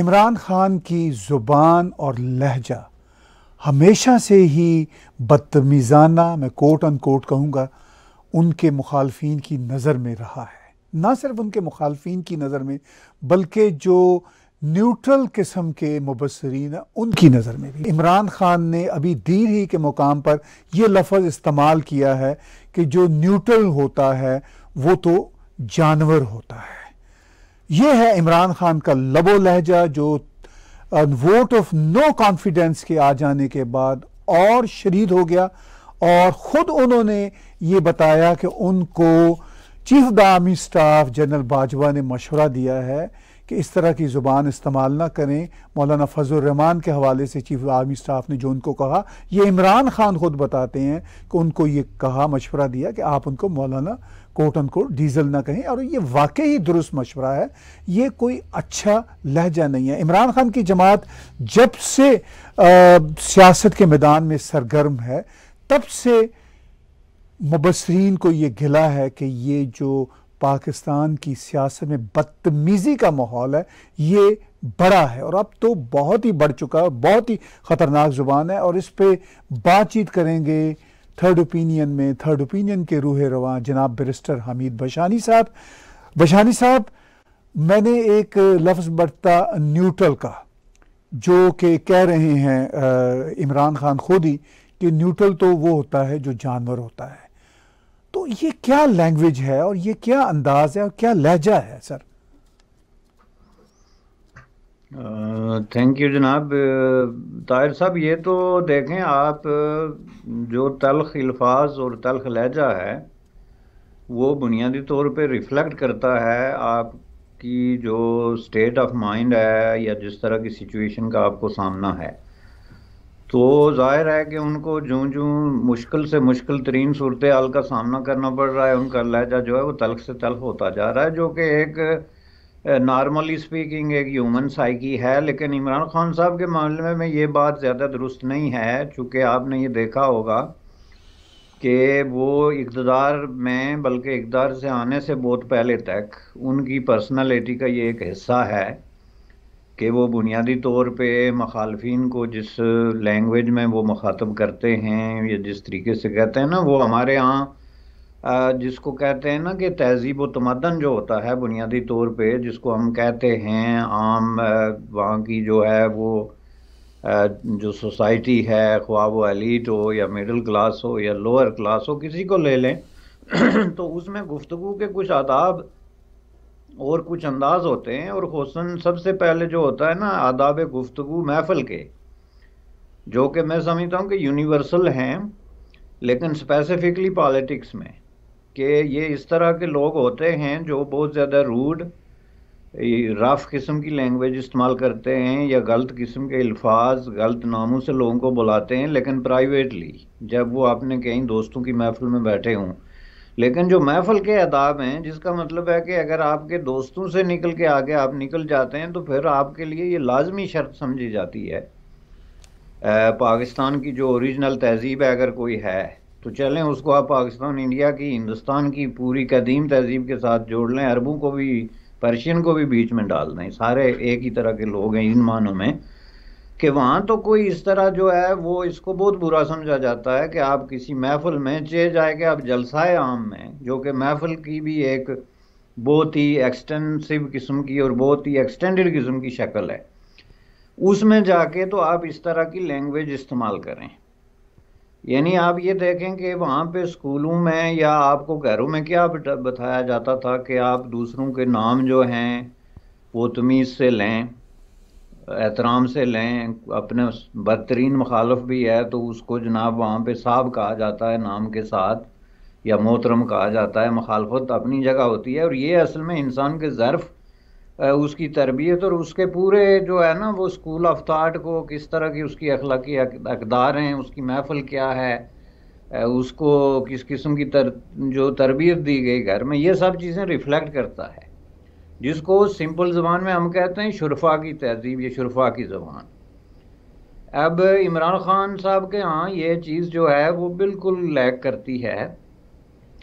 इमरान ख़ान की ज़ुबान और लहजा हमेशा से ही बदतमीज़ाना मैं कोट अन कोट कहूँगा उनके मुखालफन की नज़र में रहा है ना सिर्फ उनके मुखालफी की नज़र में बल्कि जो न्यूट्रल किस्म के मुबसरीन उनकी नज़र में भी इमरान ख़ान ने अभी दीर ही के मुकाम पर यह लफ्ज़ इस्तेमाल किया है कि जो न्यूट्रल होता है वो तो जानवर होता है ये है इमरान खान का लबो लहजा जो वोट ऑफ नो कॉन्फिडेंस के आ जाने के बाद और शरीद हो गया और ख़ुद उन्होंने ये बताया कि उनको chief the army staff general Bajwa ने मशवरा दिया है कि इस तरह की ज़ुबान इस्तेमाल ना करें मौलाना फजल रहमान के हवाले से चीफ आर्मी स्टाफ ने जो उनको कहा ये इमरान खान खुद बताते हैं कि उनको ये कहा मशवरा दिया कि आप उनको मौलाना कोट अन कोट डीजल ना कहें और ये वाकई ही दुरुस्त मशवरा है ये कोई अच्छा लहजा नहीं है इमरान खान की जमात जब से सियासत के मैदान में सरगर्म है तब से मुबसरीन को ये गिला है कि ये जो पाकिस्तान की सियासत में बदतमीज़ी का माहौल है ये बड़ा है और अब तो बहुत ही बढ़ चुका है बहुत ही ख़तरनाक ज़ुबान है और इस पर बातचीत करेंगे थर्ड ओपिनियन में थर्ड ओपिनियन के रूह रवा जनाब बिरिस्टर हमीद बशानी साहब बशानी साहब मैंने एक लफ्ज़ बरता न्यूट्रल का जो कि कह रहे हैं इमरान खान खुद ही कि न्यूट्रल तो वो होता है जो जानवर होता है तो ये क्या लैंग्वेज है और ये क्या अंदाज़ है और क्या लहजा है सर थैंक यू जनाब ताहिर साहब ये तो देखें आप जो तलख अल्फाज और तलख लहजा है वो बुनियादी तौर पे रिफ्लेक्ट करता है आपकी जो स्टेट ऑफ माइंड है या जिस तरह की सिचुएशन का आपको सामना है तो जाहिर है कि उनको जो जो मुश्किल से मुश्किल तरीन सूरत हाल का सामना करना पड़ रहा है उनका लहजा जो है वो तलख से तलख होता जा रहा है जो कि एक नॉर्मली uh, स्पीकिंग एक ह्यूमन साइकी है लेकिन इमरान खान साहब के मामले में मैं ये बात ज़्यादा दुरुस्त नहीं है चूँकि आपने ये देखा होगा कि वो इकतदार में बल्कि इकदार से आने से बहुत पहले तक उनकी पर्सनैलिटी का ये एक हिस्सा है कि वो बुनियादी तौर पे मखालफन को जिस लैंग्वेज में वो मखातब करते हैं या जिस तरीके से कहते हैं ना वो हमारे यहाँ जिसको कहते हैं ना कि तहजीब व तमदन जो होता है बुनियादी तौर पे जिसको हम कहते हैं आम वहाँ की जो है वो जो सोसाइटी है ख्वा वो हो या मिडिल क्लास हो या लोअर क्लास हो किसी को ले लें तो उसमें गुफ्तु के कुछ आदाब और कुछ अंदाज होते हैं और खसन सबसे पहले जो होता है ना आदाब गुफ्तु महफल के जो कि मैं समझता हूँ कि यूनिवर्सल हैं लेकिन स्पेसिफिकली पॉलिटिक्स में कि ये इस तरह के लोग होते हैं जो बहुत ज़्यादा रूड रफ़ किस्म की लैंग्वेज इस्तेमाल करते हैं या गलत किस्म के अल्फाज गलत नामों से लोगों को बुलाते हैं लेकिन प्राइवेटली जब वो अपने कहीं दोस्तों की महफ़िल में बैठे हों लेकिन जो महफ़ल के आदाब हैं जिसका मतलब है कि अगर आपके दोस्तों से निकल के आगे आप निकल जाते हैं तो फिर आपके लिए ये लाजमी शर्त समझी जाती है पाकिस्तान की जो ओरिजिनल तहजीब है अगर कोई है तो चलें उसको आप पाकिस्तान इंडिया की हिंदुस्तान की पूरी कदीम तहजीब के साथ जोड़ लें अरबों को भी पर्शियन को भी बीच में डाल दें सारे एक ही तरह के लोग हैं इन मानों में कि वहाँ तो कोई इस तरह जो है वो इसको बहुत बुरा समझा जाता है कि आप किसी महफिल में चे जाए कि आप जलसाए आम में जो कि महफिल की भी एक बहुत ही एक्सटेंसिव किस्म की और बहुत ही एक्सटेंडेड किस्म की शक्ल है उसमें जाके तो आप इस तरह की लैंग्वेज इस्तेमाल करें यानी आप ये देखें कि वहाँ पे स्कूलों में या आपको घरों में क्या बताया जाता था कि आप दूसरों के नाम जो हैं वो तमीज़ से लें एहतराम से लें अपने बदतरीन मुखालफ भी है तो उसको जनाब वहाँ पे साहब कहा जाता है नाम के साथ या मोहतरम कहा जाता है मुखालफत अपनी जगह होती है और ये असल में इंसान के ज़र्फ़ उसकी तरबियत और उसके पूरे जो है ना वो स्कूल ऑफ थाट को किस तरह की उसकी अखलाकी अकदार हैं उसकी महफल क्या है उसको किस किस्म की तर जो तरबियत दी गई घर में ये सब चीज़ें रिफ्लेक्ट करता है जिसको सिंपल ज़बान में हम कहते हैं शुरफा की तहजीब ये शुरफा की ज़बान अब इमरान ख़ान साहब के यहाँ ये चीज़ जो है वो बिल्कुल लैक करती है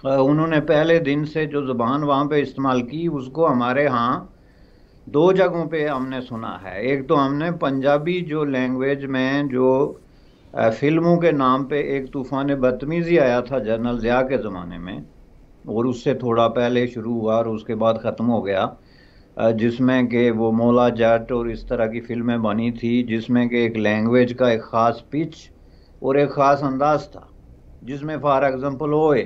उन्होंने पहले दिन से जो ज़बान वहाँ पे इस्तेमाल की उसको हमारे यहाँ दो जगहों पे हमने सुना है एक तो हमने पंजाबी जो लैंग्वेज में जो फिल्मों के नाम पे एक तूफ़ान बदतमीज़ी आया था जनरल ज़िया के ज़माने में और उससे थोड़ा पहले शुरू हुआ और उसके बाद ख़त्म हो गया जिसमें कि वो मौला जट और इस तरह की फिल्में बनी थी जिसमें कि एक लैंग्वेज का एक ख़ास पिच और एक ख़ास अंदाज था जिसमें फॉर एग्ज़ाम्पल ओए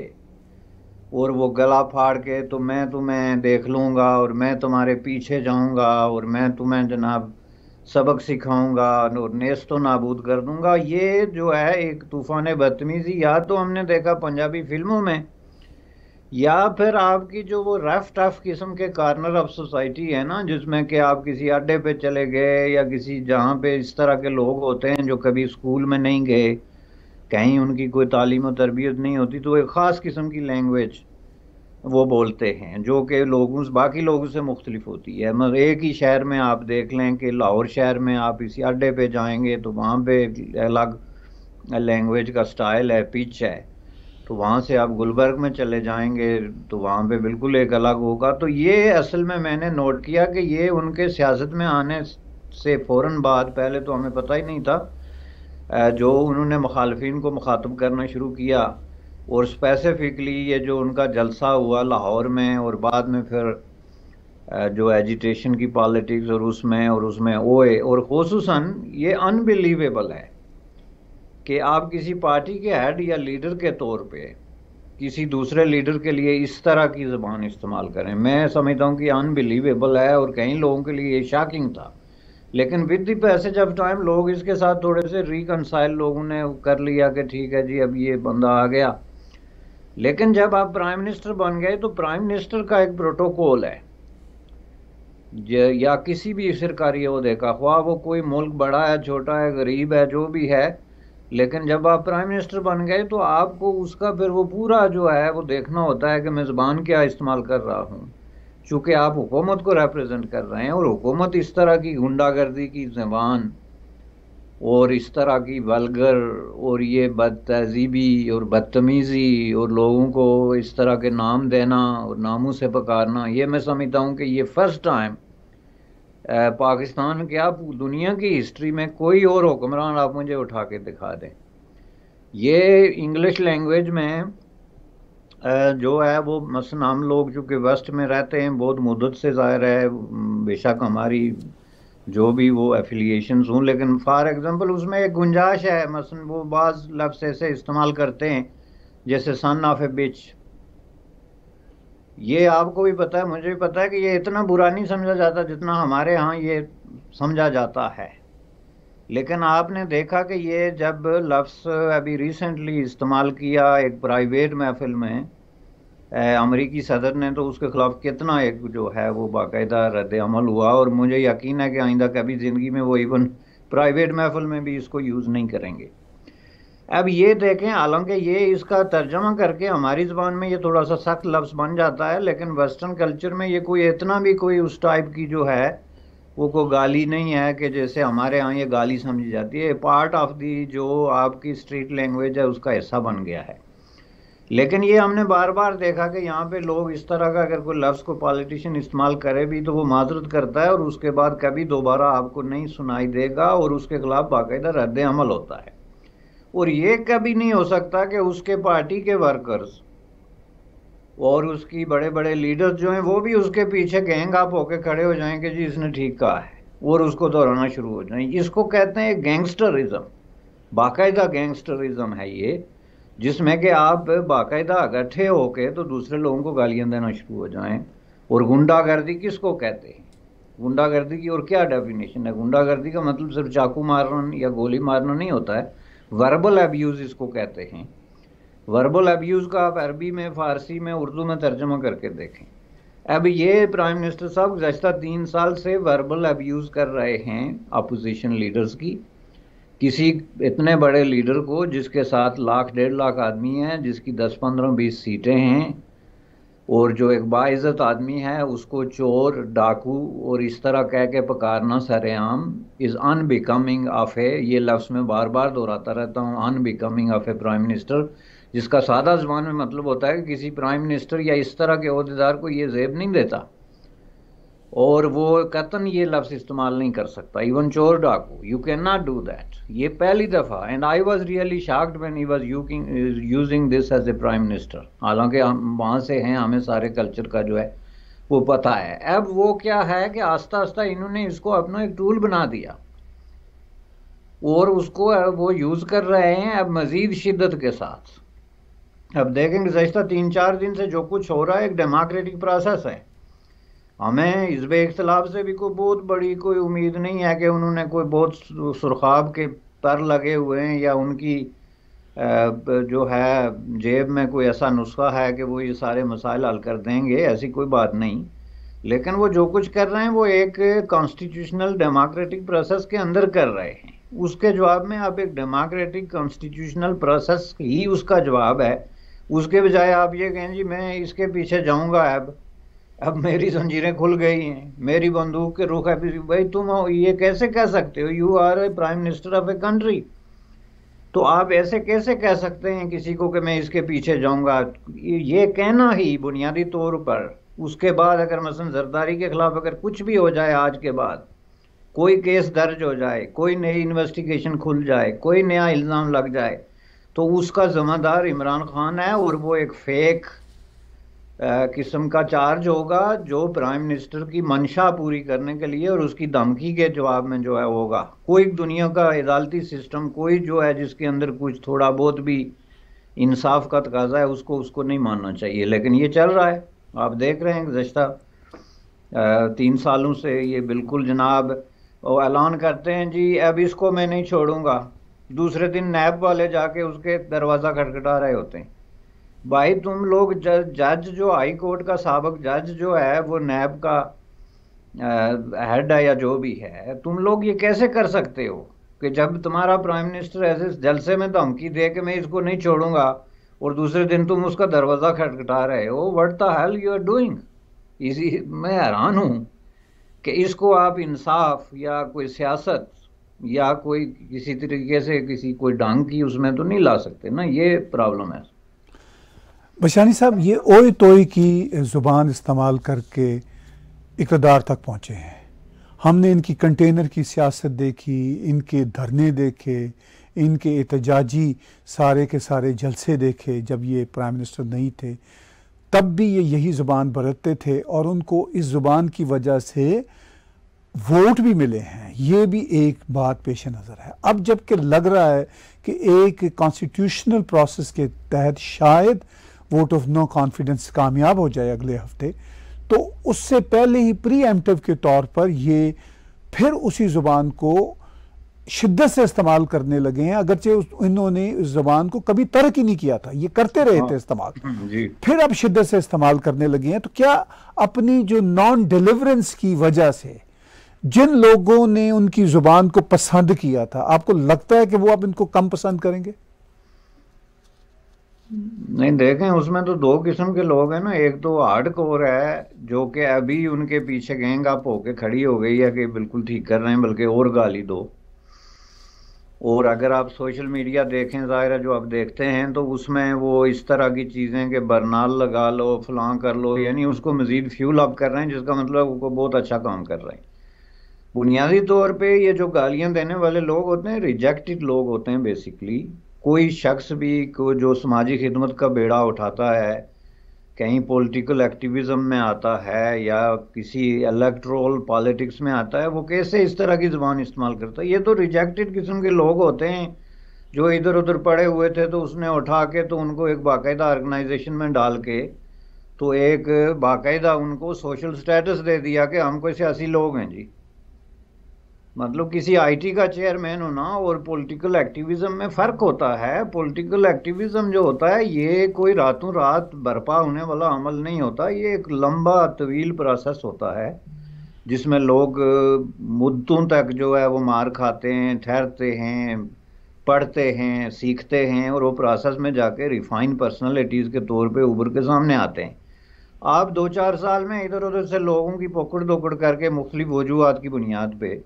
और वो गला फाड़ के तो मैं तुम्हें देख लूँगा और मैं तुम्हारे पीछे जाऊँगा और मैं तुम्हें जनाब सबक सिखाऊंगा और नेस तो नाबूद कर दूंगा ये जो है एक तूफ़ान बदतमीज़ी या तो हमने देखा पंजाबी फिल्मों में या फिर आपकी जो वो रफ टफ किस्म के कार्नर ऑफ सोसाइटी है ना जिसमें कि आप किसी अड्डे पे चले गए या किसी जहाँ पे इस तरह के लोग होते हैं जो कभी स्कूल में नहीं गए कहीं उनकी कोई तालीम और तरबियत नहीं होती तो एक ख़ास किस्म की लैंग्वेज वो बोलते हैं जो कि लोगों बाकी लोगों से मुख्तलिफ होती है मगर एक ही शहर में आप देख लें कि लाहौर शहर में आप इसी अड्डे पे जाएंगे तो वहाँ पे अलग लैंग्वेज का स्टाइल है पिच है तो वहाँ से आप गुलबर्ग में चले जाएंगे तो वहाँ पे बिल्कुल एक अलग होगा तो ये असल में मैंने नोट किया कि ये उनके सियासत में आने से फ़ौर बाद पहले तो हमें पता ही नहीं था जो उन्होंने मुखालफन को मुखातब करना शुरू किया और स्पेसिफिकली ये जो उनका जलसा हुआ लाहौर में और बाद में फिर जो एजिटेशन की पॉलिटिक्स और उसमें और उसमें ओए और खसूस ये अनबिलीवेबल है कि आप किसी पार्टी के हेड या लीडर के तौर पे किसी दूसरे लीडर के लिए इस तरह की ज़बान इस्तेमाल करें मैं समझता हूँ कि अनबिलीवेबल है और कई लोगों के लिए ये शॉकिंग था लेकिन with the passage of time लोग इसके साथ थोड़े से रिकनसाइल लोगों ने कर लिया कि ठीक है जी अब ये बंदा आ गया लेकिन जब आप प्राइम मिनिस्टर बन गए तो प्राइम मिनिस्टर का एक प्रोटोकॉल है या किसी भी सरकारी अहदे का ख्वा वो कोई मुल्क बड़ा है छोटा है गरीब है जो भी है लेकिन जब आप प्राइम मिनिस्टर बन गए तो आपको उसका फिर वो पूरा जो है वो देखना होता है कि मैं ज़बान क्या इस्तेमाल कर रहा हूँ चूँकि आप हुकूमत को रिप्रेजेंट कर रहे हैं और हुकूमत इस तरह की गुंडागर्दी की जबान और इस तरह की वलगर और ये बद तहजीबी और बदतमीज़ी और लोगों को इस तरह के नाम देना और नामों से पकारना ये मैं समझता हूँ कि ये फ़र्स्ट टाइम पाकिस्तान के आप दुनिया की हिस्ट्री में कोई और हुक्मरान आप मुझे उठा के दिखा दें ये इंग्लिश लैंग्वेज में जो है वो मसन हम लोग चूँकि वेस्ट में रहते हैं बहुत मुद्दत से ज़ाहिर है बेशक हमारी जो भी वो एफिलियशन हूँ लेकिन फ़ार एग्ज़ाम्पल उसमें एक गुंजाइश है मसन वो बाज़ लफ्स ऐसे इस्तेमाल करते हैं जैसे सन ऑफ ए बिच ये आपको भी पता है मुझे भी पता है कि ये इतना बुरा नहीं समझा जाता जितना हमारे यहाँ ये समझा जाता है लेकिन आपने देखा कि ये जब लफ्स अभी रिसेंटली इस्तेमाल किया एक प्राइवेट महफिल में अमरीकी सदर ने तो उसके ख़िलाफ़ कितना एक जो है वो बाकायदा रद्द अमल हुआ और मुझे यकीन है कि आइंदा कभी ज़िंदगी में वो इवन प्राइवेट महफिल में भी इसको यूज़ नहीं करेंगे अब ये देखें हालांकि ये इसका तर्जमा करके हमारी ज़बान में ये थोड़ा सा सख्त लफ्ज़ बन जाता है लेकिन वेस्टर्न कल्चर में ये कोई इतना भी कोई उस टाइप की जो है वो को गाली नहीं है कि जैसे हमारे यहाँ ये गाली समझी जाती है पार्ट ऑफ दी जो आपकी स्ट्रीट लैंग्वेज है उसका हिस्सा बन गया है लेकिन ये हमने बार बार देखा कि यहाँ पे लोग इस तरह का अगर कोई लफ्ज़ को पॉलिटिशियन इस्तेमाल करे भी तो वो माजरत करता है और उसके बाद कभी दोबारा आपको नहीं सुनाई देगा और उसके खिलाफ बाकायदा रद्द अमल होता है और ये कभी नहीं हो सकता कि उसके पार्टी के वर्कर्स और उसकी बड़े बड़े लीडर्स जो हैं वो भी उसके पीछे गैंग आप होके खड़े हो जाएं कि जी इसने ठीक कहा है और उसको दोहराना शुरू हो जाए इसको कहते हैं गैंगस्टरिज्म बाकायदा गैंगस्टरिज्म है ये जिसमें कि आप बाकायदा इकट्ठे होके तो दूसरे लोगों को गालियां देना शुरू हो जाएं और गुंडागर्दी किसको कहते हैं गुंडागर्दी की और क्या डेफिनेशन है गुंडागर्दी का मतलब सिर्फ चाकू मारना या गोली मारना नहीं होता है वर्बल एब्यूज़ इसको कहते हैं वर्बल एब्यूज़ का आप अरबी में फ़ारसी में उर्दू में तर्जमा करके देखें अब ये प्राइम मिनिस्टर साहब गुजशत तीन साल से वर्बल एब्यूज़ कर रहे हैं अपोजिशन लीडर्स की किसी इतने बड़े लीडर को जिसके साथ लाख डेढ़ लाख आदमी हैं जिसकी दस पंद्रह बीस सीटें हैं और जो एक बाइज़त आदमी है उसको चोर डाकू और इस तरह कह के पकारना सरेआम इज़ अनबिकमिंग ऑफ ए ये लफ्ज़ में बार बार दोहराता रहता हूँ unbecoming of a prime minister जिसका सादा जबान में मतलब होता है कि किसी प्राइम मिनिस्टर या इस तरह के अहदेदार को ये जेब नहीं देता और वो कतन ये लफ्ज़ इस्तेमाल नहीं कर सकता इवन चोर डाकू you can not do that ये पहली दफ़ा and I was really shocked when he was using this as a prime minister हालांकि हम वहाँ से हैं हमें सारे कल्चर का जो है वो पता है अब वो क्या है कि आस्ता आस्ता इन्होंने इसको अपना एक टूल बना दिया और उसको वो यूज़ कर रहे हैं अब मज़ीद शिद्दत के साथ अब देखेंगे गुजशत तीन चार दिन से जो कुछ हो रहा है एक डेमोक्रेटिक प्रोसेस है हमें इस इख्तलाफ से भी कोई बहुत बड़ी कोई उम्मीद नहीं है कि उन्होंने कोई बहुत सुरखाब के पर लगे हुए हैं या उनकी जो है जेब में कोई ऐसा नुस्खा है कि वो ये सारे मसाइल हल कर देंगे ऐसी कोई बात नहीं लेकिन वो जो कुछ कर रहे हैं वो एक कॉन्स्टिट्यूशनल डेमोक्रेटिक प्रोसेस के अंदर कर रहे हैं उसके जवाब में आप एक डेमोक्रेटिक कॉन्स्टिट्यूशनल प्रोसेस ही उसका जवाब है उसके बजाय आप ये कहें जी मैं इसके पीछे जाऊंगा अब अब मेरी जंजीरें खुल गई हैं मेरी बंदूक के रुख है भाई तुम ये कैसे कह सकते हो you are a prime minister of a country तो आप ऐसे कैसे कह सकते हैं किसी को कि मैं इसके पीछे जाऊंगा ये कहना ही बुनियादी तौर पर उसके बाद अगर मसलन जरदारी के खिलाफ अगर कुछ भी हो जाए आज के बाद कोई केस दर्ज हो जाए कोई नई इन्वेस्टिगेशन खुल जाए कोई नया इल्ज़ाम लग जाए तो उसका ज़िम्मेदार इमरान खान है और वो एक फेक किस्म का चार्ज होगा जो प्राइम मिनिस्टर की मंशा पूरी करने के लिए और उसकी धमकी के जवाब में जो है होगा कोई दुनिया का अदालती सिस्टम कोई जो है जिसके अंदर कुछ थोड़ा बहुत भी इंसाफ का तकाजा है उसको उसको नहीं मानना चाहिए लेकिन ये चल रहा है आप देख रहे हैं गुजशत तीन सालों से ये बिल्कुल जनाब ऐलान करते हैं जी अब इसको मैं नहीं छोड़ूंगा दूसरे दिन नैब वाले जाके उसके दरवाज़ा खटखटा रहे होते हैं भाई तुम लोग जज जो हाई कोर्ट का सबक जज जो है वो नैब का हेड है या जो भी है तुम लोग ये कैसे कर सकते हो कि जब तुम्हारा प्राइम मिनिस्टर ऐसे जलसे में धमकी दे के मैं इसको नहीं छोड़ूंगा और दूसरे दिन तुम उसका दरवाज़ा खटखटा रहे हो what the hell you are doing इसी मैं हैरान हूँ कि इसको आप इंसाफ या कोई सियासत या कोई किसी तरीके से किसी कोई डांग की उसमें तो नहीं ला सकते ना ये प्रॉब्लम है बशानी साहब ये ओए तोए की ज़ुबान इस्तेमाल करके इकतदार तक पहुँचे हैं हमने इनकी कंटेनर की सियासत देखी इनके धरने देखे इनके एहतजाजी सारे के सारे जलसे देखे जब ये प्राइम मिनिस्टर नहीं थे तब भी ये यही ज़ुबान बरतते थे और उनको इस ज़ुबान की वजह से वोट भी मिले हैं ये भी एक बात पेश नज़र है अब जबकि लग रहा है कि एक कॉन्स्टिट्यूशनल प्रोसेस के तहत शायद वोट ऑफ नो कॉन्फिडेंस कामयाब हो जाए अगले हफ्ते तो उससे पहले ही प्री एमटिव के तौर पर ये फिर उसी ज़ुबान को शिद्दत से इस्तेमाल करने लगे हैं अगरचे इन्होंने उस ज़बान को कभी तर्क ही नहीं किया था ये करते रहे हाँ, थे इस्तेमाल फिर अब शिद्दत से इस्तेमाल करने लगे हैं तो क्या अपनी जो नॉन डिलीवरेंस की वजह से जिन लोगों ने उनकी ज़ुबान को पसंद किया था आपको लगता है कि वो आप इनको कम पसंद करेंगे नहीं देखें उसमें तो दो किस्म के लोग हैं ना एक तो हार्ड कोर है जो कि अभी उनके पीछे गैंग आप होके खड़ी हो गई है कि बिल्कुल ठीक कर रहे हैं बल्कि और गाली दो और अगर आप सोशल मीडिया देखें ज़ाहिर जो आप देखते हैं तो उसमें वो इस तरह की चीज़ें कि बरनाल लगा लो फलां कर लो यानी उसको मज़ीद फ्यूल अप कर रहे हैं जिसका मतलब वो बहुत अच्छा काम कर रहे हैं बुनियादी तौर पे ये जो गालियाँ देने वाले लोग होते हैं रिजेक्टेड लोग होते हैं बेसिकली कोई शख्स भी को जो समाजी खिदमत का बेड़ा उठाता है कहीं पॉलिटिकल एक्टिविज्म में आता है या किसी इलेक्ट्रोल पॉलिटिक्स में आता है वो कैसे इस तरह की ज़बान इस्तेमाल करता है ये तो रिजेक्टेड किस्म के लोग होते हैं जो इधर उधर पड़े हुए थे तो उसने उठा के तो उनको एक बाकायदा ऑर्गेनाइजेशन में डाल के तो एक बाकायदा उनको सोशल स्टेटस दे दिया कि हम कोई सियासी लोग हैं जी मतलब किसी आईटी का चेयरमैन होना और पॉलिटिकल एक्टिविज्म में फ़र्क होता है पॉलिटिकल एक्टिविज्म जो होता है ये कोई रातों रात बर्पा होने वाला अमल नहीं होता ये एक लंबा तवील प्रोसेस होता है जिसमें लोग मुद्दों तक जो है वो मार खाते हैं ठहरते हैं पढ़ते हैं सीखते हैं और वो प्रोसेस में जाके रिफाइन पर्सनैलिटीज़ के तौर पर उभर के सामने आते हैं आप दो चार साल में इधर उधर से लोगों की पकड़ दोकड़ करके मुख्तलिफ वजूहत की बुनियाद पर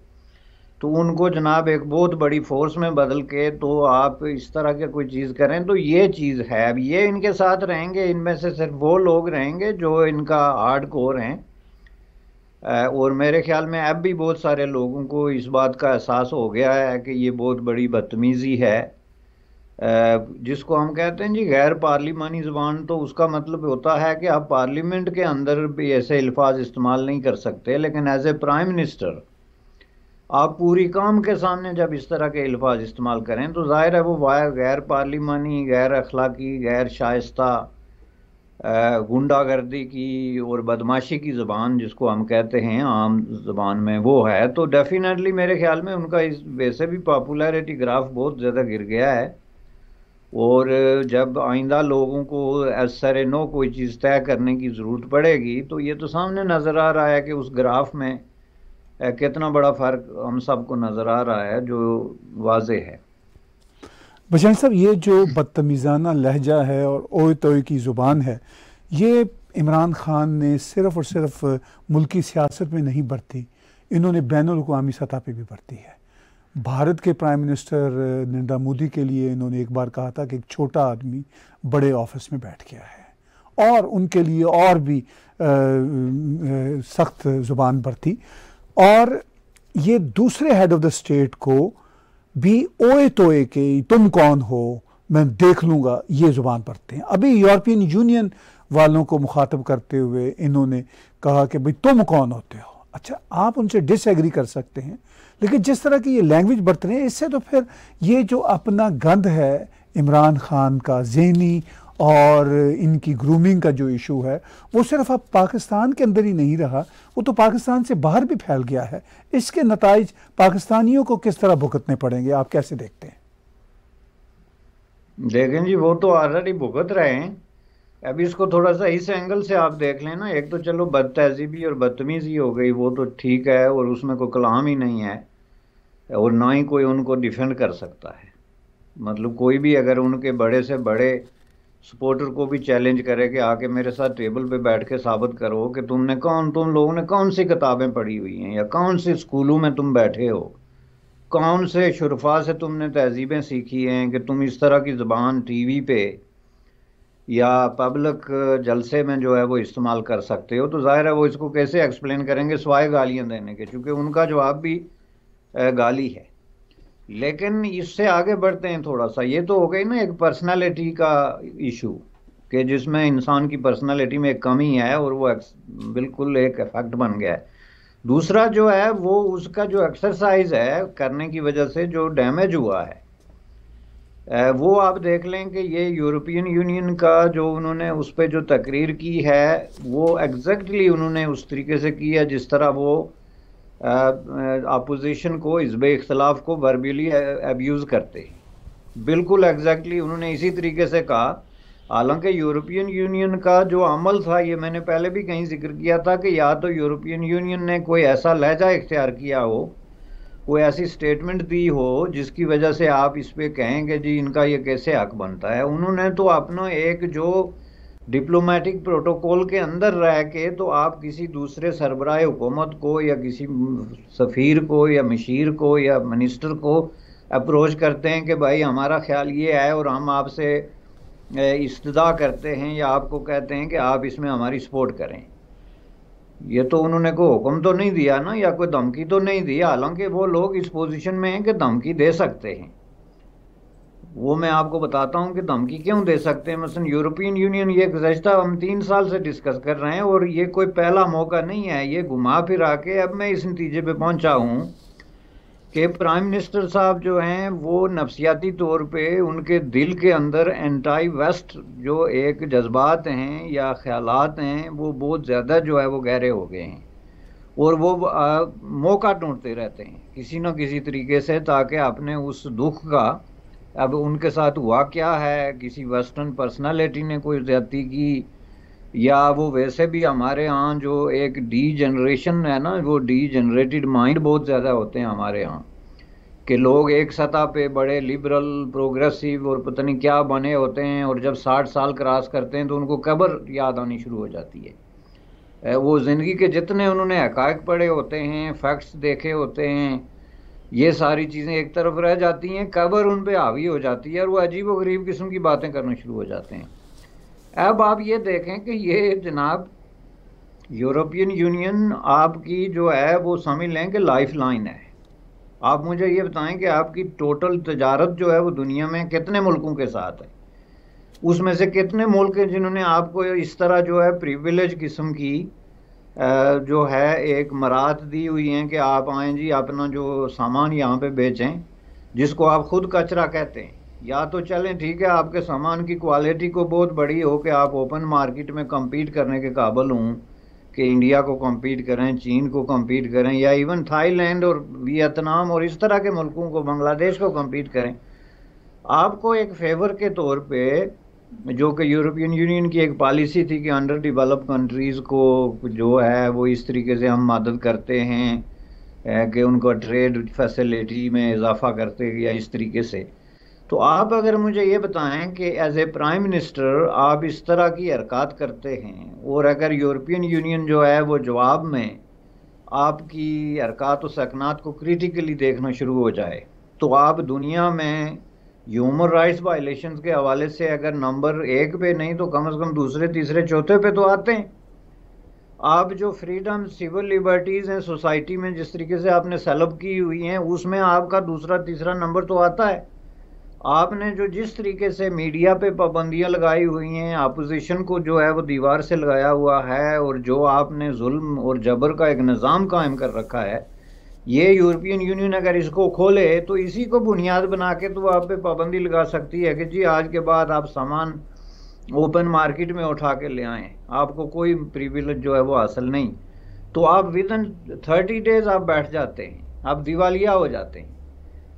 तो उनको जनाब एक बहुत बड़ी फोर्स में बदल के तो आप इस तरह के कोई चीज़ करें तो ये चीज़ है अब ये इनके साथ रहेंगे इनमें से सिर्फ वो लोग रहेंगे जो इनका हार्ड कोर हैं और मेरे ख्याल में अब भी बहुत सारे लोगों को इस बात का एहसास हो गया है कि ये बहुत बड़ी बदतमीज़ी है जिसको हम कहते हैं जी गैर पार्लिमानी ज़बान तो उसका मतलब होता है कि आप पार्लियामेंट के अंदर भी ऐसे अल्फाज इस्तेमाल नहीं कर सकते लेकिन एज ए प्राइम मिनिस्टर आप पूरी काम के सामने जब इस तरह के अल्फाज इस्तेमाल करें तो ज़ाहिर है वो वायर गैर पार्लिमानी गैर अखलाकी गैर शाइस्ता गुंडागर्दी की और बदमाशी की ज़बान जिसको हम कहते हैं आम ज़बान में वो है तो डेफिनेटली मेरे ख्याल में उनका इस वैसे भी पॉपुलैरिटी ग्राफ बहुत ज़्यादा गिर गया है और जब आइंदा लोगों को एस सर नो कोई चीज़ तय करने की ज़रूरत पड़ेगी तो ये तो सामने नज़र आ रहा है कि उस ग्राफ में कितना बड़ा फ़र्क हम सबको नज़र आ रहा है जो वाज है बशन साहब ये जो बदतमीज़ाना लहजा है और ओए तोए की ज़ुबान है ये इमरान ख़ान ने सिर्फ़ और सिर्फ मुल्की सियासत में नहीं बरती इन्होंने बैन अवी सतह पर भी बरती है भारत के प्राइम मिनिस्टर नरेंद्र मोदी के लिए इन्होंने एक बार कहा था कि एक छोटा आदमी बड़े ऑफिस में बैठ गया है और उनके लिए और भी सख्त ज़ुबान बरती और ये दूसरे हेड ऑफ द स्टेट को भी ओए तोए के तुम कौन हो मैं देख लूँगा ये ज़ुबान पढ़ते हैं अभी यूरोपियन यूनियन वालों को मुखातब करते हुए इन्होंने कहा कि भाई तुम कौन होते हो अच्छा आप उनसे डिसएग्री कर सकते हैं लेकिन जिस तरह की ये लैंग्वेज बरत रहे हैं इससे तो फिर ये जो अपना गंद है इमरान खान का ज़ेनी और इनकी ग्रूमिंग का जो इशू है वो सिर्फ अब पाकिस्तान के अंदर ही नहीं रहा वो तो पाकिस्तान से बाहर भी फैल गया है इसके नतज पाकिस्तानियों को किस तरह भुगतने पड़ेंगे आप कैसे देखते हैं देखें जी वो तो ऑलरेडी भुगत रहे हैं अभी इसको थोड़ा सा इस एंगल से आप देख लें ना एक तो चलो बद तहजीबी और बदतमीजी हो गई वो तो ठीक है और उसमें कोई कलाम ही नहीं है और ना ही कोई उनको डिफेंड कर सकता है मतलब कोई भी अगर उनके बड़े से बड़े सपोर्टर को भी चैलेंज करे कि आके मेरे साथ टेबल पे बैठ के साबित करो कि तुमने कौन तुम लोगों ने कौन सी किताबें पढ़ी हुई हैं या कौन से स्कूलों में तुम बैठे हो कौन से शुरफा से तुमने तहजीबें सीखी हैं कि तुम इस तरह की ज़बान टीवी पे या पब्लिक जलसे में जो है वो इस्तेमाल कर सकते हो तो ज़ाहिर है वो इसको कैसे एक्सप्लेन करेंगे सवाए गालियाँ देने के चूँकि उनका जवाब भी गाली है लेकिन इससे आगे बढ़ते हैं थोड़ा सा ये तो हो गई ना एक पर्सनालिटी का इशू कि जिसमें इंसान की पर्सनालिटी में एक कमी है और वो बिल्कुल एक इफेक्ट बन गया है दूसरा जो है वो उसका जो एक्सरसाइज है करने की वजह से जो डैमेज हुआ है वो आप देख लें कि ये यूरोपियन यूनियन का जो उन्होंने उस पर जो तकरीर की है वो एग्जैक्टली exactly उन्होंने उस तरीके से की है जिस तरह वो अपोजिशन को इसब इख्तलाफ को वर्बली एब्यूज़ करते बिल्कुल एग्जैक्टली उन्होंने इसी तरीके से कहा हालांकि यूरोपियन यूनियन का जो अमल था ये मैंने पहले भी कहीं जिक्र किया था कि या तो यूरोपियन यूनियन ने कोई ऐसा लहजा इख्तियार किया हो कोई ऐसी स्टेटमेंट दी हो जिसकी वजह से आप इस पर कहेंगे जी इनका ये कैसे हक बनता है उन्होंने तो अपना एक जो डिप्लोमेटिक प्रोटोकॉल के अंदर रह के तो आप किसी दूसरे सरबराह हुकूमत को या किसी सफ़ीर को या मशीर को या मिनिस्टर को अप्रोच करते हैं कि भाई हमारा ख्याल ये है और हम आपसे इस्तदा करते हैं या आपको कहते हैं कि आप इसमें हमारी सपोर्ट करें ये तो उन्होंने कोई हुक्म तो नहीं दिया ना या कोई धमकी तो नहीं दी हालांकि वो लोग इस पोजीशन में हैं कि धमकी दे सकते हैं वो मैं आपको बताता हूँ कि धमकी क्यों दे सकते हैं मसलन यूरोपियन यूनियन ये गुजशत हम तीन साल से डिस्कस कर रहे हैं और ये कोई पहला मौका नहीं है ये घुमा फिरा के अब मैं इस नतीजे पे पहुँचा हूँ कि प्राइम मिनिस्टर साहब जो हैं वो नफसियाती तौर पे उनके दिल के अंदर एंटाई वेस्ट जो एक जज्बात हैं या ख्यालात हैं वो बहुत ज़्यादा जो है वो गहरे हो गए हैं और वो आ, मौका ढूंढते रहते हैं किसी न किसी तरीके से ताकि अपने उस दुख का अब उनके साथ हुआ क्या है किसी वेस्टर्न पर्सनालिटी ने कोई ज्यादा की या वो वैसे भी हमारे यहाँ जो एक डी जनरेशन है ना वो डी जनरेटेड माइंड बहुत ज़्यादा होते हैं हमारे यहाँ कि लोग एक सतह पे बड़े लिबरल प्रोग्रेसिव और पता नहीं क्या बने होते हैं और जब साठ साल क्रॉस करते हैं तो उनको कबर याद आनी शुरू हो जाती है वो ज़िंदगी के जितने उन्होंने हकायक पढ़े होते हैं फैक्ट्स देखे होते हैं ये सारी चीज़ें एक तरफ रह जाती हैं कबर उन पर हावी हो जाती है और वो अजीब गरीब किस्म की बातें करना शुरू हो जाते हैं अब आप ये देखें कि ये जनाब यूरोपियन यूनियन आपकी जो है वो समझ लें कि लाइफ लाइन है आप मुझे ये बताएं कि आपकी टोटल तजारत जो है वो दुनिया में कितने मुल्कों के साथ है उसमें से कितने मुल्क हैं जिन्होंने आपको इस तरह जो है प्रिविलेज किस्म की जो है एक मरात दी हुई है कि आप आएँ जी अपना जो सामान यहाँ पे बेचें जिसको आप खुद कचरा कहते हैं या तो चलें ठीक है आपके सामान की क्वालिटी को बहुत बड़ी हो कि आप ओपन मार्केट में कम्पीट करने के काबल हों कि इंडिया को कम्पीट करें चीन को कम्पीट करें या इवन थाईलैंड और वियतनाम और इस तरह के मुल्कों को बांग्लादेश को कम्पीट करें आपको एक फेवर के तौर पर जो कि यूरोपियन यूनियन की एक पॉलिसी थी कि अंडर डेवलप कंट्रीज़ को जो है वो इस तरीके से हम मदद करते हैं कि उनको ट्रेड फैसिलिटी में इजाफा करते या इस तरीके से तो आप अगर मुझे ये बताएं कि एज ए प्राइम मिनिस्टर आप इस तरह की हरकत करते हैं और अगर यूरोपियन यूनियन जो है वो जवाब में आपकी हरकत और सकनात को क्रिटिकली देखना शुरू हो जाए तो आप दुनिया में ह्यूमन राइट्स वायलेशन के हवाले से अगर नंबर एक पे नहीं तो कम से कम दूसरे तीसरे चौथे पे तो आते हैं आप जो फ्रीडम सिविल लिबर्टीज़ हैं सोसाइटी में जिस तरीके से आपने सेलब की हुई हैं उसमें आपका दूसरा तीसरा नंबर तो आता है आपने जो जिस तरीके से मीडिया पे पाबंदियां लगाई हुई हैं अपोजिशन को जो है वो दीवार से लगाया हुआ है और जो आपने जुल्म और जबर का एक निज़ाम कायम कर रखा है ये यूरोपियन यूनियन अगर इसको खोले तो इसी को बुनियाद बना के तो आप पे पाबंदी लगा सकती है कि जी आज के बाद आप सामान ओपन मार्केट में उठा के ले आएँ आपको कोई प्रिविलेज जो है वो हासिल नहीं तो आप विद इन थर्टी डेज आप बैठ जाते हैं आप दिवालिया हो जाते हैं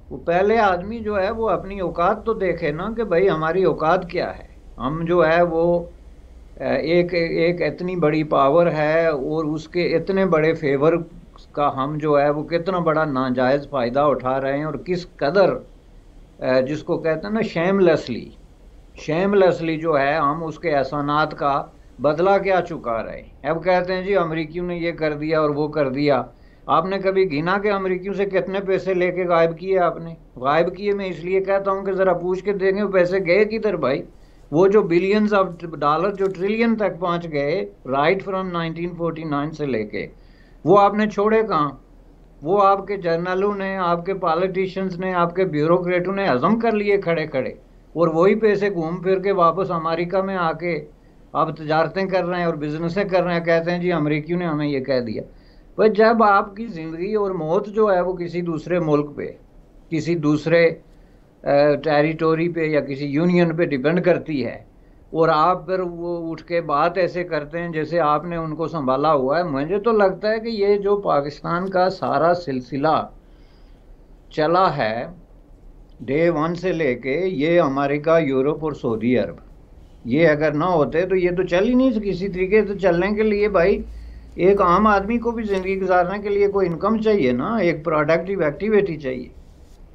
वो पहले आदमी जो है वो अपनी औकात तो देखे ना कि भाई हमारी औकात क्या है हम जो है वो एक एक इतनी बड़ी पावर है और उसके इतने बड़े फेवर का हम जो है वो कितना बड़ा नाजायज़ फ़ायदा उठा रहे हैं और किस कदर जिसको कहते हैं ना शेमलेसली शेमलेसली जो है हम उसके एहसानात का बदला क्या चुका रहे हैं अब कहते हैं जी अमरीकियों ने ये कर दिया और वो कर दिया आपने कभी गिना के अमरीकियों से कितने पैसे लेके गायब किए आपने गायब किए मैं इसलिए कहता हूँ कि ज़रा पूछ के देंगे पैसे गए किधर भाई वो जो बिलियंस ऑफ डॉलर जो ट्रिलियन तक पहुँच गए राइट फ्रॉम 1949 से लेके वो आपने छोड़े कहाँ वो आपके जर्नलों ने आपके पॉलिटिशियंस ने आपके ब्यूरोक्रेटों ने हजम कर लिए खड़े खड़े और वही पैसे घूम फिर के वापस अमेरिका में आके आप तजारतें कर रहे हैं और बिजनेसें कर रहे हैं कहते हैं जी अमरीकियों ने हमें ये कह दिया पर जब आपकी ज़िंदगी और मौत जो है वो किसी दूसरे मुल्क पे किसी दूसरे टेरिटोरी पे या किसी यूनियन पे डिपेंड करती है और आप फिर वो उठ के बात ऐसे करते हैं जैसे आपने उनको संभाला हुआ है मुझे तो लगता है कि ये जो पाकिस्तान का सारा सिलसिला चला है डे वन से लेके ये अमेरिका यूरोप और सऊदी अरब ये अगर ना होते तो ये तो चल ही नहीं किसी तरीके से तो चलने के लिए भाई एक आम आदमी को भी ज़िंदगी गुजारने के लिए कोई इनकम चाहिए ना एक प्रोडक्टिव एक्टिविटी चाहिए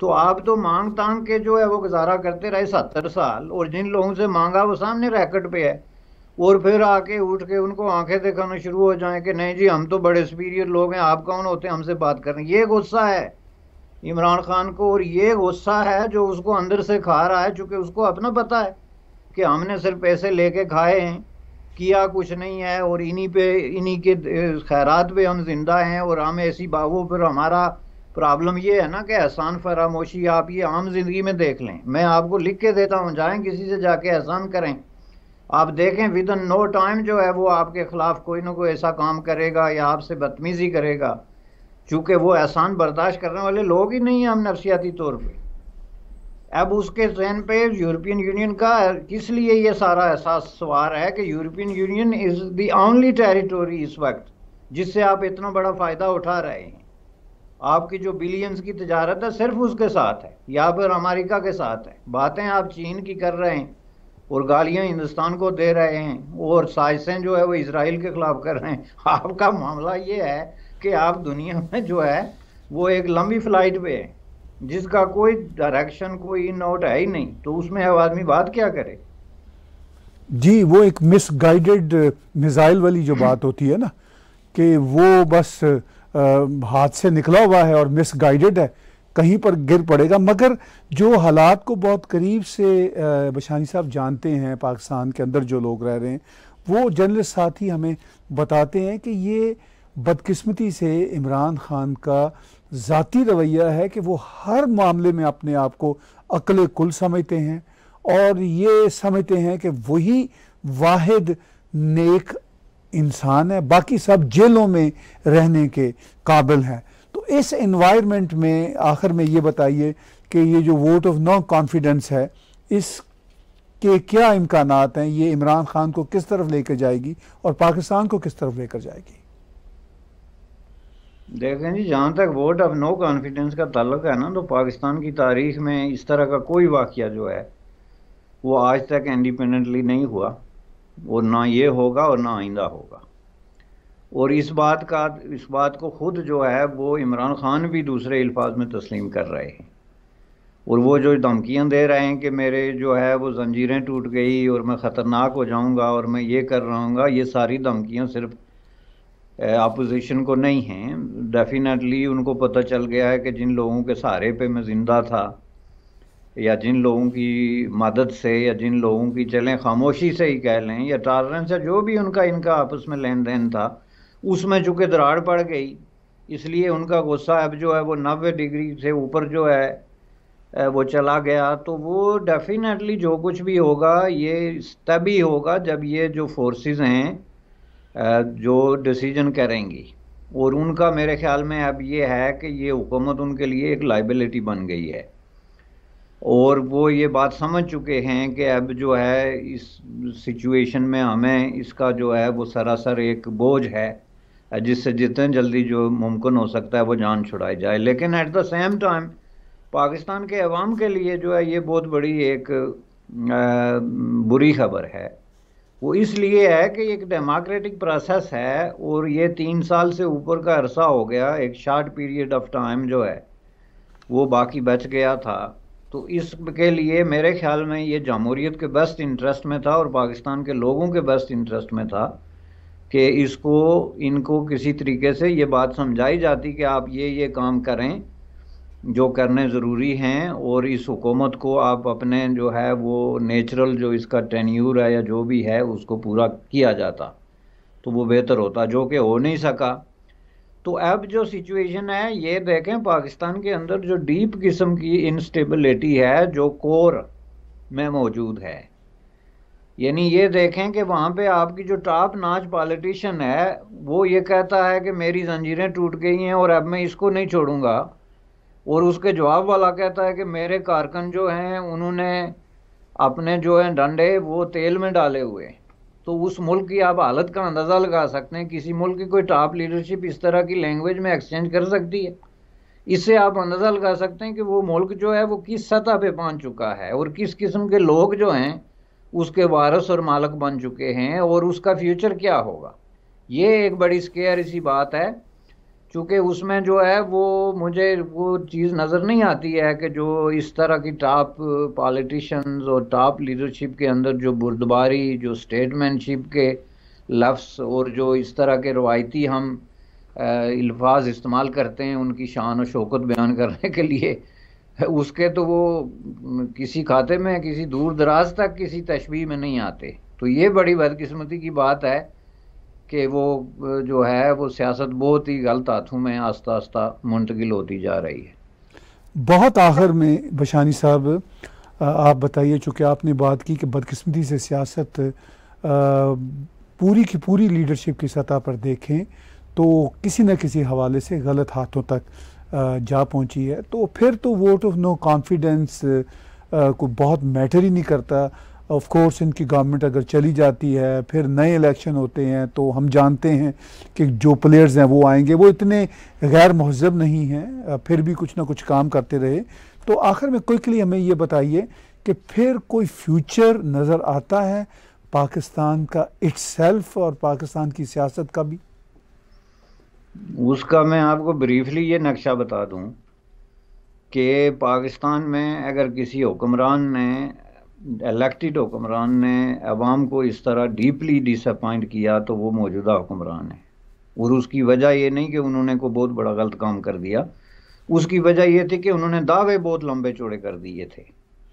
तो आप तो मांग तांग के जो है वो गुजारा करते रहे सत्तर साल और जिन लोगों से मांगा वो सामने रैकेट पे है और फिर आके उठ के उनको आंखें दिखाना शुरू हो जाए कि नहीं जी हम तो बड़े सुपीरियर लोग हैं आप कौन होते हैं हमसे बात करें ये गुस्सा है इमरान खान को और ये गुस्सा है जो उसको अंदर से खा रहा है चूंकि उसको अपना पता है कि हमने सिर्फ पैसे लेके खाए हैं किया कुछ नहीं है और इन्हीं पे इन्हीं के खैरात पे हम जिंदा हैं और हम ऐसी बाबू पर हमारा प्रॉब्लम ये है ना कि एहसान फरामोशी आप ये आम ज़िंदगी में देख लें मैं आपको लिख के देता हूँ जाएं किसी से जाके एहसान करें आप देखें विद इन नो टाइम जो है वो आपके ख़िलाफ़ कोई ना कोई ऐसा काम करेगा या आपसे बदतमीज़ी करेगा चूँकि वो एहसान बर्दाश्त करने वाले लोग ही नहीं हैं हम नफसियाती तौर पर अब उसके जहन पे यूरोपियन यूनियन का किस लिए ये सारा एहसास सवार है कि European Union is the only territory इस वक्त जिससे आप इतना बड़ा फ़ायदा उठा रहे हैं आपकी जो बिलियंस की तजारत है सिर्फ उसके साथ है या फिर अमेरिका के साथ है बातें आप चीन की कर रहे हैं और गालियां हिंदुस्तान को दे रहे हैं और साजिशें जो है वो इसराइल के खिलाफ कर रहे हैं आपका मामला ये है कि आप दुनिया में जो है वो एक लंबी फ्लाइट पे है जिसका कोई डायरेक्शन कोई नोट है ही नहीं तो उसमें अब आदमी बात क्या करे जी वो एक uh, मिसगाइडेड मिज़ाइल वाली जो बात होती है ना कि वो बस हाथ से निकला हुआ है और मिसगाइडेड है कहीं पर गिर पड़ेगा मगर जो हालात को बहुत करीब से बशानी साहब जानते हैं पाकिस्तान के अंदर जो लोग रह रहे हैं वो जर्नलिस्ट साथी हमें बताते हैं कि ये बदकिस्मती से इमरान खान का ज़ाती रवैया है कि वो हर मामले में अपने आप को अकल कुल समझते हैं और ये समझते हैं कि वही वाहिद नेक इंसान है बाकी सब जेलों में रहने के काबिल हैं तो इस इन्वायरमेंट में आखिर में ये बताइए कि ये जो वोट ऑफ नो कॉन्फिडेंस है इस के क्या इम्कान हैं ये इमरान खान को किस तरफ लेकर जाएगी और पाकिस्तान को किस तरफ लेकर जाएगी देखें जी जहाँ तक वोट ऑफ नो कॉन्फिडेंस का तल्लक है ना तो पाकिस्तान की तारीख में इस तरह का कोई वाक़ जो है वो आज तक इंडिपेंडेंटली नहीं हुआ वो ना ये होगा और ना आइंदा होगा और इस बात का इस बात को खुद जो है वो इमरान खान भी दूसरे अल्फाज में तस्लीम कर रहे हैं और वो जो धमकियाँ दे रहे हैं कि मेरे जो है वो जंजीरें टूट गई और मैं ख़तरनाक हो जाऊँगा और मैं ये कर रहूँगा ये सारी धमकियाँ सिर्फ अपोजिशन को नहीं हैं डेफिनेटली उनको पता चल गया है कि जिन लोगों के सहारे पे मैं ज़िंदा था या जिन लोगों की मदद से या जिन लोगों की चलें खामोशी से ही कह लें या टॉलरेंस या जो भी उनका इनका आपस में लेन देन था उसमें चूँकि दराड़ पड़ गई इसलिए उनका गुस्सा अब जो है वो नब्बे डिग्री से ऊपर जो है वो चला गया तो वो डेफिनेटली जो कुछ भी होगा ये तभी होगा जब ये जो फोर्सेस हैं जो डिसीजन करेंगी और उनका मेरे ख्याल में अब ये है कि ये हुकूमत उनके लिए एक लाइबिलिटी बन गई है और वो ये बात समझ चुके हैं कि अब जो है इस सिचुएशन में हमें इसका जो है वो सरासर एक बोझ है जिससे जितने जल्दी जो मुमकिन हो सकता है वो जान छुड़ाई जाए लेकिन at the same time Pakistan के अवाम के लिए जो है ये बहुत बड़ी एक बुरी खबर है वो इसलिए है कि एक डेमोक्रेटिक प्रोसेस है और ये तीन साल से ऊपर का अरसा हो गया एक शार्ट पीरियड ऑफ टाइम जो है वो बाकी बच गया था तो इसके लिए मेरे ख्याल में ये जमहूरीत के बेस्ट इंटरेस्ट में था और पाकिस्तान के लोगों के बेस्ट इंटरेस्ट में था कि इसको इनको किसी तरीके से ये बात समझाई जाती कि आप ये ये काम करें जो करने ज़रूरी हैं और इस हुकूमत को आप अपने जो है वो नेचुरल जो इसका टेन्यूर है या जो भी है उसको पूरा किया जाता तो वो बेहतर होता जो कि हो नहीं सका तो अब जो सिचुएशन है ये देखें पाकिस्तान के अंदर जो डीप किस्म की इनस्टेबिलिटी है जो कोर में मौजूद है यानी ये देखें कि वहाँ पे आपकी जो टॉप नाच पॉलिटिशियन है वो ये कहता है कि मेरी जंजीरें टूट गई हैं और अब मैं इसको नहीं छोड़ूंगा और उसके जवाब वाला कहता है कि मेरे कारकन जो हैं उन्होंने अपने जो हैं डंडे वो तेल में डाले हुए हैं तो उस मुल्क की आप हालत का अंदाज़ा लगा सकते हैं किसी मुल्क की कोई टॉप लीडरशिप इस तरह की लैंग्वेज में एक्सचेंज कर सकती है इससे आप अंदाज़ा लगा सकते हैं कि वो मुल्क जो है वो किस सतह पे पहुंच चुका है और किस किस्म के लोग जो हैं उसके वारस और मालक बन चुके हैं और उसका फ्यूचर क्या होगा ये एक बड़ी स्केयर इसी बात है क्योंकि उसमें जो है वो मुझे वो चीज़ नज़र नहीं आती है कि जो इस तरह की टॉप पॉलिटिशियंस और टॉप लीडरशिप के अंदर जो बुर्दबारी जो स्टेटमैनशिप के लफ्स और जो इस तरह के रवायती हम अल्फाज इस्तेमाल करते हैं उनकी शान और शौकत बयान करने के लिए उसके तो वो किसी खाते में किसी दूर दराज तक किसी तशबी में नहीं आते तो ये बड़ी बदकिस्मती की बात है कि वो जो है वो सियासत बहुत ही गलत हाथों में आस्ता आस्ता मुंतकिल होती जा रही है बहुत आखिर में बशानी साहब आप बताइए चूँकि आपने बात की कि बदकिस्मती से सियासत पूरी की पूरी लीडरशिप की सतह पर देखें तो किसी न किसी हवाले से गलत हाथों तक जा पहुंची है तो फिर तो वोट ऑफ नो कॉन्फिडेंस को बहुत मैटर ही नहीं करता ऑफ कोर्स इनकी गवर्नमेंट अगर चली जाती है फिर नए इलेक्शन होते हैं तो हम जानते हैं कि जो प्लेयर्स हैं वो आएंगे वो इतने गैर महजब नहीं हैं फिर भी कुछ ना कुछ काम करते रहे तो आखिर में क्विकली हमें ये बताइए कि फिर कोई फ्यूचर नज़र आता है पाकिस्तान का इट्सल्फ और पाकिस्तान की सियासत का भी उसका मैं आपको ब्रीफली ये नक्शा बता दूं कि पाकिस्तान में अगर किसी हुक्मरान ने इलेक्टेड हुक्मरान ने अवाम को इस तरह डीपली डिसअपॉइंट किया तो वो मौजूदा हुक्मरान है और उसकी वजह ये नहीं कि उन्होंने को बहुत बड़ा गलत काम कर दिया उसकी वजह ये थी कि उन्होंने दावे बहुत लंबे चौड़े कर दिए थे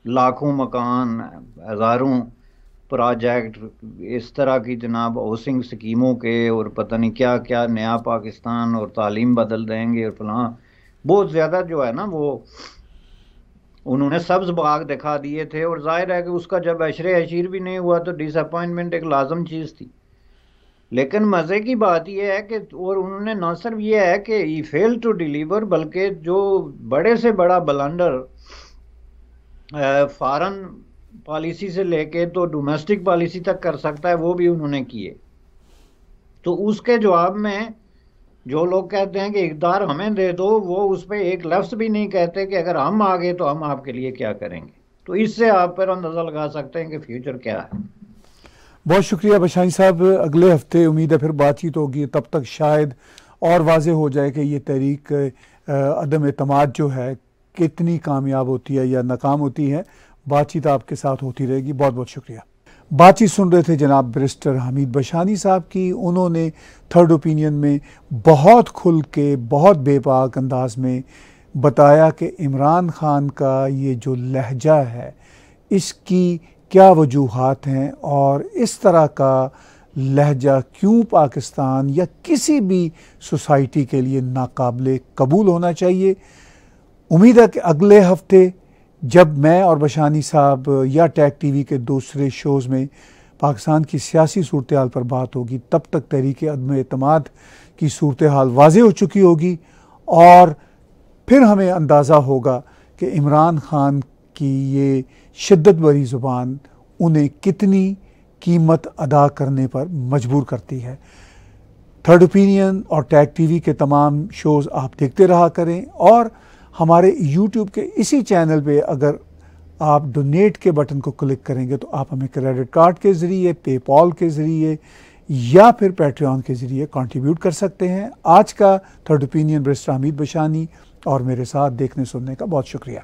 लाखों मकान हज़ारों प्रोजेक्ट इस तरह की जनाब हाउसिंग स्कीमों के और पता नहीं क्या क्या नया पाकिस्तान और तालीम बदल देंगे और फलां बहुत ज़्यादा जो है ना वो उन्होंने सब्ज बाग दिखा दिए थे और जाहिर है कि उसका जब अशर अशीर भी नहीं हुआ तो डिसअपॉइंटमेंट एक लाजम चीज़ थी लेकिन मज़े की बात यह है कि और उन्होंने ना सिर्फ ये है कि ई फेल टू डिलीवर बल्कि जो बड़े से बड़ा बलंडर फॉरन पॉलिसी से लेके तो डोमेस्टिक पॉलिसी तक कर सकता है वो भी उन्होंने किए तो उसके जवाब में जो लोग कहते हैं कि इकदार हमें दे दो वो उस पर एक लफ्ज़ भी नहीं कहते कि अगर हम आ गए तो हम आपके लिए क्या करेंगे तो इससे आप पर अंदाज़ा लगा सकते हैं कि फ्यूचर क्या है बहुत शुक्रिया बशाई साहब अगले हफ्ते उम्मीद है फिर बातचीत होगी तब तक शायद और वाज हो जाए कि ये तहरीक अदम अतमाद जो है कितनी कामयाब होती है या नाकाम होती है बातचीत आपके साथ होती रहेगी बहुत बहुत शुक्रिया बातचीत सुन रहे थे जनाब ब्रिस्टर हमीद बशानी साहब की उन्होंने थर्ड ओपिनियन में बहुत खुल के बहुत बेपाक अंदाज में बताया कि इमरान ख़ान का ये जो लहजा है इसकी क्या वजूहत हैं और इस तरह का लहजा क्यों पाकिस्तान या किसी भी सोसाइटी के लिए नाकबले कबूल होना चाहिए उम्मीद है कि अगले हफ्ते जब मैं और बशानी साहब या टैग टीवी के दूसरे शोज़ में पाकिस्तान की सियासी सूरत हाल पर बात होगी तब तक तहरीक अदम अतमाद की सूरत हाल वाज हो चुकी होगी और फिर हमें अंदाज़ा होगा कि इमरान खान की ये शिद्दत भरी ज़ुबान उन्हें कितनी कीमत अदा करने पर मजबूर करती है थर्ड ओपिनियन और टैग टीवी के तमाम शोज़ आप देखते रहा करें और हमारे यूट्यूब के इसी चैनल पे अगर आप डोनेट के बटन को क्लिक करेंगे तो आप हमें क्रेडिट कार्ड के ज़रिए पेपॉल के ज़रिए या फिर पेट्रियन के ज़रिए कंट्रीब्यूट कर सकते हैं आज का third opinion barrister Amid Bashani और मेरे साथ देखने सुनने का बहुत शुक्रिया